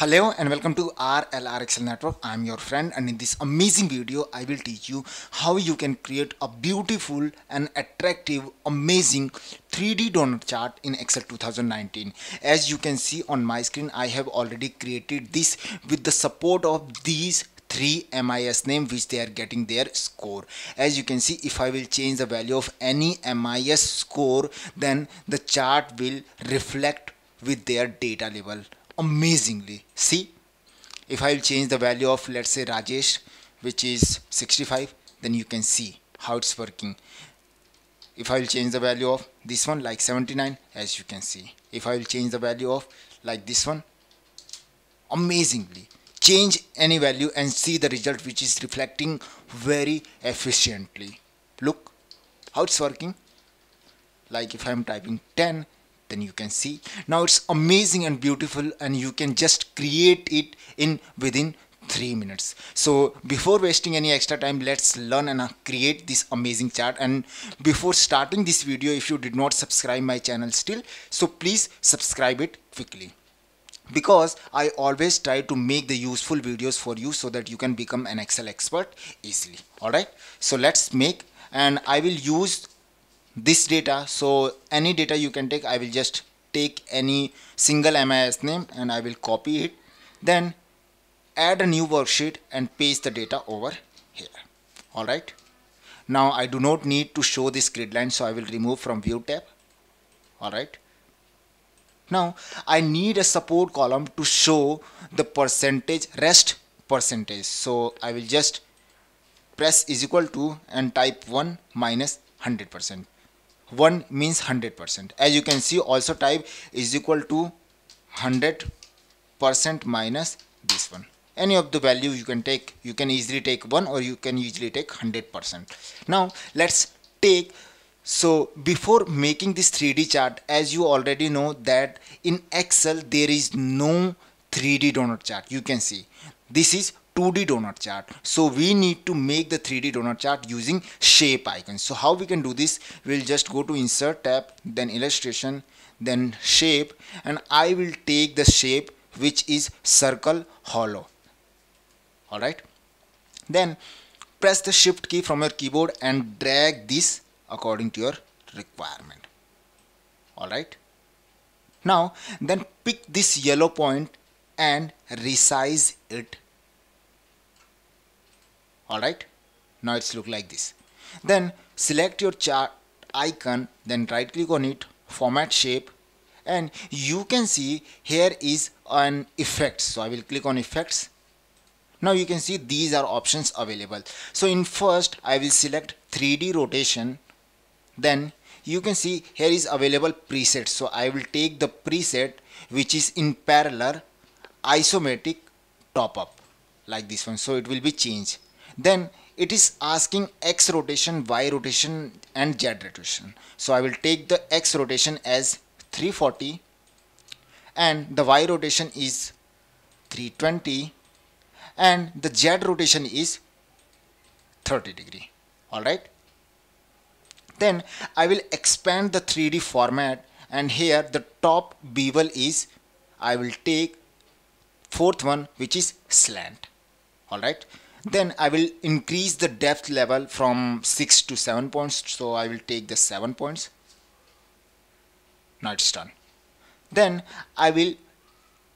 Hello and welcome to RLR Excel Network. I'm your friend and in this amazing video I will teach you how you can create a beautiful and attractive amazing 3D donut chart in Excel 2019. As you can see on my screen I have already created this with the support of these three MIS name which they are getting their score. As you can see if I will change the value of any MIS score then the chart will reflect with their data level amazingly see if I will change the value of let's say Rajesh which is 65 then you can see how it's working if I will change the value of this one like 79 as you can see if I will change the value of like this one amazingly change any value and see the result which is reflecting very efficiently look how it's working like if I'm typing 10 then you can see now it's amazing and beautiful and you can just create it in within 3 minutes so before wasting any extra time let's learn and uh, create this amazing chart and before starting this video if you did not subscribe my channel still so please subscribe it quickly because I always try to make the useful videos for you so that you can become an Excel expert easily alright so let's make and I will use this data so any data you can take I will just take any single MIS name and I will copy it then add a new worksheet and paste the data over here alright now I do not need to show this grid line so I will remove from view tab alright now I need a support column to show the percentage rest percentage so I will just press is equal to and type 1 100% 1 means 100% as you can see also type is equal to 100% minus this one any of the value you can take you can easily take 1 or you can easily take 100% now let's take so before making this 3d chart as you already know that in excel there is no 3d donut chart you can see this is 2D donut chart. So we need to make the 3D donut chart using shape icons. So how we can do this? We'll just go to insert tab, then illustration, then shape and I will take the shape which is circle hollow. Alright. Then press the shift key from your keyboard and drag this according to your requirement. Alright. Now then pick this yellow point and resize it alright now it's look like this then select your chart icon then right click on it format shape and you can see here is an effect so I will click on effects now you can see these are options available so in first I will select 3d rotation then you can see here is available preset so I will take the preset which is in parallel isometric top up like this one so it will be changed then it is asking x rotation y rotation and z rotation so i will take the x rotation as 340 and the y rotation is 320 and the z rotation is 30 degree all right then i will expand the 3d format and here the top bevel is i will take fourth one which is slant all right then I will increase the depth level from 6 to 7 points so I will take the 7 points now it's done then I will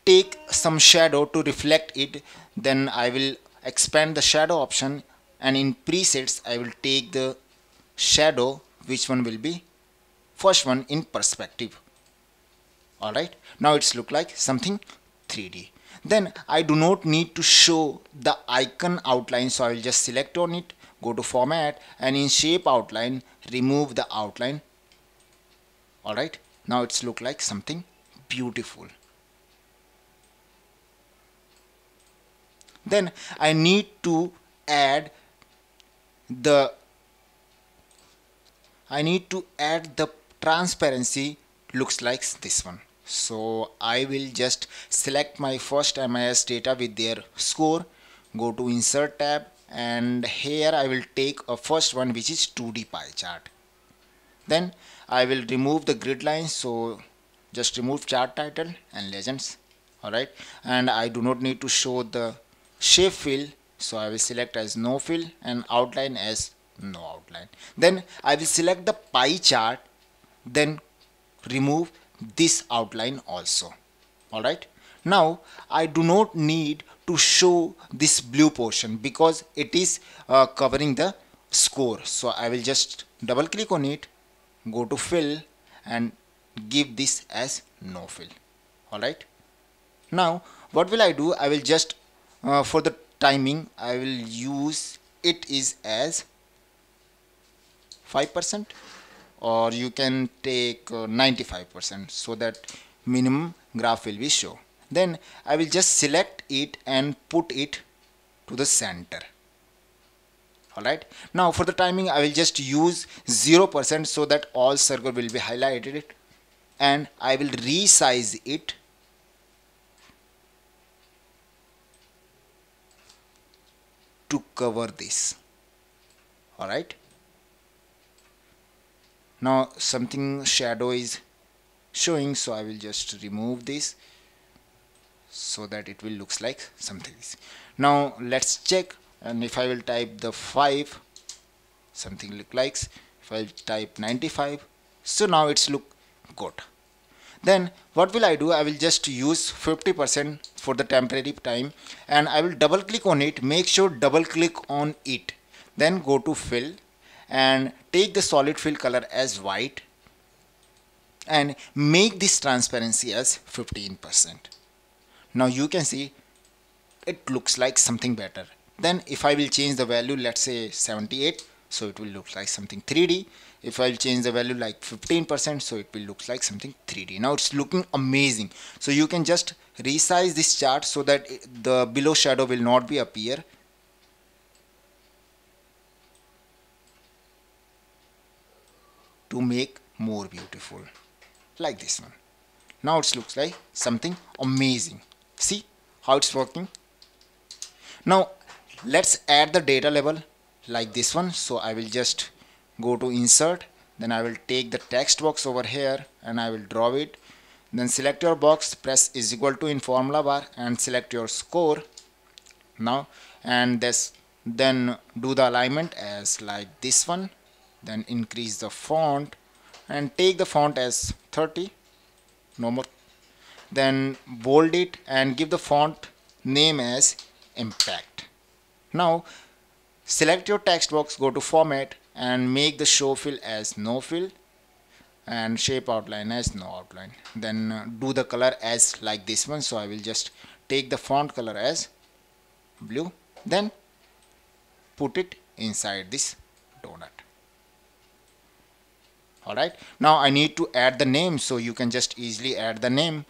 take some shadow to reflect it then I will expand the shadow option and in presets I will take the shadow which one will be first one in perspective alright now it's look like something 3D. Then I do not need to show the icon outline so I will just select on it, go to format and in shape outline remove the outline. Alright, now it's look like something beautiful. Then I need to add the I need to add the transparency looks like this one so I will just select my first MIS data with their score go to insert tab and here I will take a first one which is 2D pie chart then I will remove the grid lines so just remove chart title and legends alright and I do not need to show the shape fill so I will select as no fill and outline as no outline then I will select the pie chart then remove this outline also alright now I do not need to show this blue portion because it is uh, covering the score so I will just double click on it go to fill and give this as no fill alright now what will I do I will just uh, for the timing I will use it is as 5% or you can take 95% uh, so that minimum graph will be shown. Then I will just select it and put it to the center. Alright. Now for the timing I will just use 0% so that all circle will be highlighted and I will resize it to cover this. Alright now something shadow is showing so I will just remove this so that it will looks like something is. now let's check and if I will type the 5 something look likes if I type 95 so now it's look good then what will I do I will just use 50% for the temporary time and I will double click on it make sure double click on it then go to fill and take the solid fill color as white and make this transparency as 15%. Now you can see it looks like something better. Then if I will change the value, let's say 78, so it will look like something 3D. If I will change the value like 15%, so it will look like something 3D. Now it's looking amazing. So you can just resize this chart so that the below shadow will not be appear to make more beautiful like this one now it looks like something amazing see how it's working now let's add the data level like this one so I will just go to insert then I will take the text box over here and I will draw it then select your box press is equal to in formula bar and select your score now and this then do the alignment as like this one then increase the font and take the font as 30 no more then bold it and give the font name as impact now select your text box go to format and make the show fill as no fill and shape outline as no outline then uh, do the color as like this one so I will just take the font color as blue then put it inside this donut all right now I need to add the name so you can just easily add the name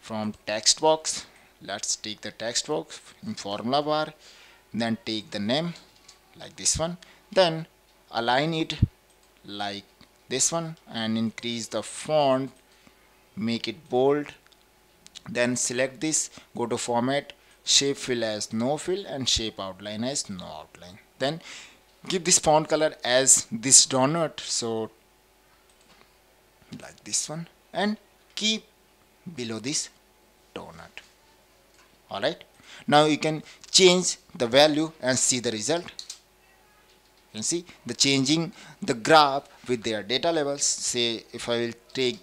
from text box let's take the text box in formula bar then take the name like this one then align it like this one and increase the font make it bold then select this go to format shape fill as no fill and shape outline as no outline then give this font color as this donut so like this one and keep below this donut. alright now you can change the value and see the result you can see the changing the graph with their data levels say if I will take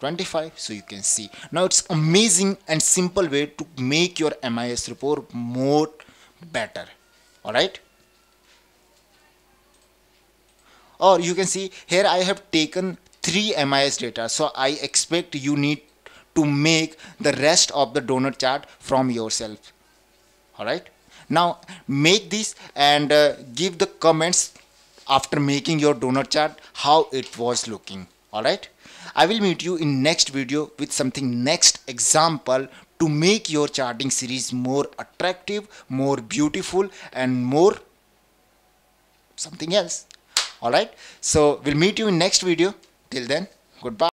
25 so you can see now it's amazing and simple way to make your MIS report more better alright or you can see here I have taken three MIS data. So I expect you need to make the rest of the donor chart from yourself. All right. Now make this and uh, give the comments after making your donor chart how it was looking. All right. I will meet you in next video with something next example to make your charting series more attractive, more beautiful and more something else. Alright, so we'll meet you in next video. Till then, goodbye.